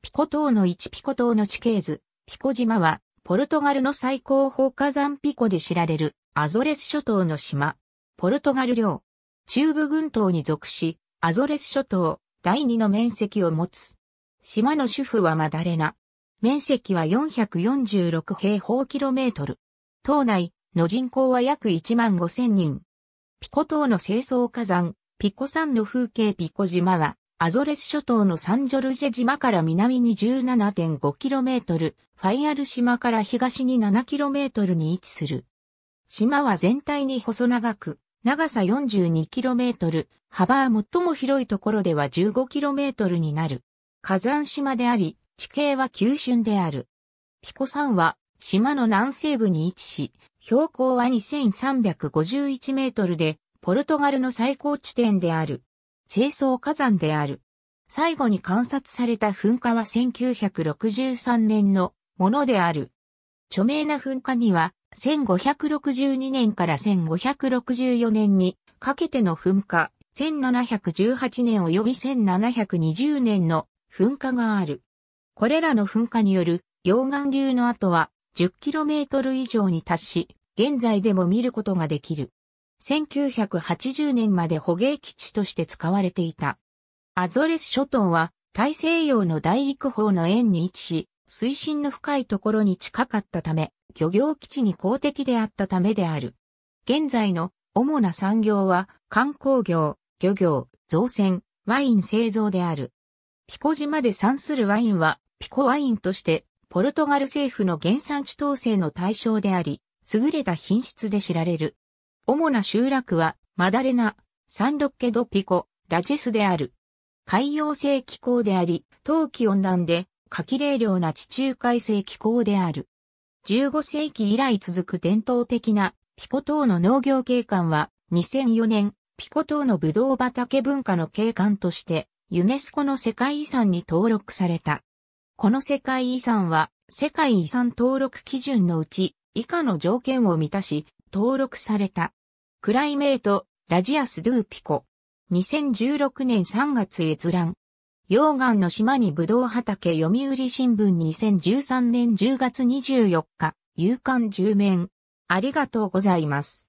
ピコ島の1ピコ島の地形図、ピコ島は、ポルトガルの最高峰火山ピコで知られる、アゾレス諸島の島。ポルトガル領、中部群島に属し、アゾレス諸島、第二の面積を持つ。島の主婦はマダレナ。面積は446平方キロメートル。島内の人口は約1万5千人。ピコ島の清掃火山、ピコ山の風景ピコ島は、アゾレス諸島のサンジョルジェ島から南に 17.5km、ファイアル島から東に 7km に位置する。島は全体に細長く、長さ 42km、幅は最も広いところでは 15km になる。火山島であり、地形は急峻である。ピコ山は島の南西部に位置し、標高は2351メートルで、ポルトガルの最高地点である。清掃火山である。最後に観察された噴火は1963年のものである。著名な噴火には、1562年から1564年にかけての噴火、1718年及び1720年の噴火がある。これらの噴火による溶岩流の跡は 10km 以上に達し、現在でも見ることができる。1980年まで捕鯨基地として使われていた。アゾレス諸島は大西洋の大陸方の縁に位置し、水深の深いところに近かったため、漁業基地に公的であったためである。現在の主な産業は観光業、漁業、造船、ワイン製造である。ピコ島で産するワインはピコワインとしてポルトガル政府の原産地統制の対象であり、優れた品質で知られる。主な集落は、マダレナ、サンドッケドピコ、ラジェスである。海洋性気候であり、冬季温暖で、夏季冷涼な地中海性気候である。15世紀以来続く伝統的なピコ島の農業景観は2004年ピコ島のブドウ畑文化の景観としてユネスコの世界遺産に登録された。この世界遺産は世界遺産登録基準のうち以下の条件を満たし登録された。クライメート、ラジアス・ドゥーピコ。2016年3月閲覧。溶岩の島にぶどう畑読売新聞2013年10月24日、夕刊10面。ありがとうございます。